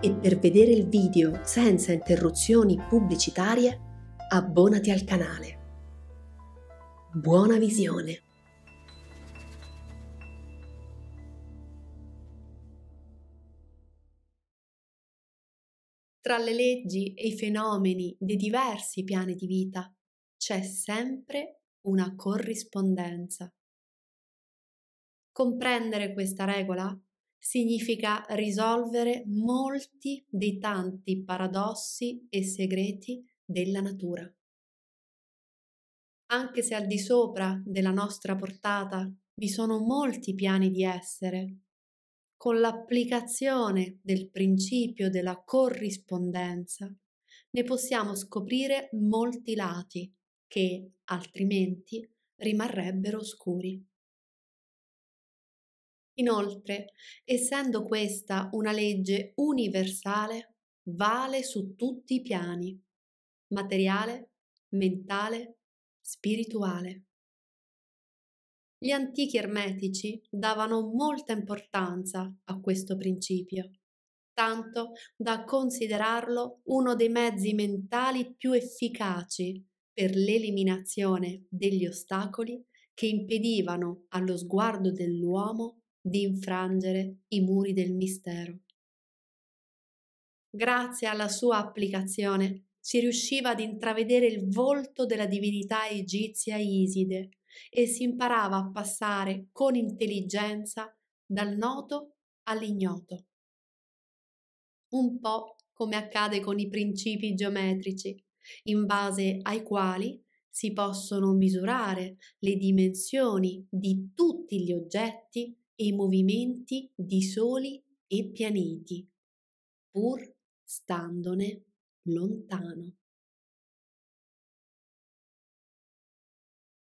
e per vedere il video senza interruzioni pubblicitarie abbonati al canale. Buona visione! Tra le leggi e i fenomeni dei diversi piani di vita c'è sempre una corrispondenza. Comprendere questa regola significa risolvere molti dei tanti paradossi e segreti della natura. Anche se al di sopra della nostra portata vi sono molti piani di essere, con l'applicazione del principio della corrispondenza ne possiamo scoprire molti lati che altrimenti rimarrebbero oscuri. Inoltre, essendo questa una legge universale, vale su tutti i piani, materiale, mentale, spirituale. Gli antichi ermetici davano molta importanza a questo principio, tanto da considerarlo uno dei mezzi mentali più efficaci per l'eliminazione degli ostacoli che impedivano allo sguardo dell'uomo di infrangere i muri del mistero. Grazie alla sua applicazione si riusciva ad intravedere il volto della divinità egizia Iside e si imparava a passare con intelligenza dal noto all'ignoto. Un po' come accade con i principi geometrici, in base ai quali si possono misurare le dimensioni di tutti gli oggetti e movimenti di soli e pianeti, pur standone lontano.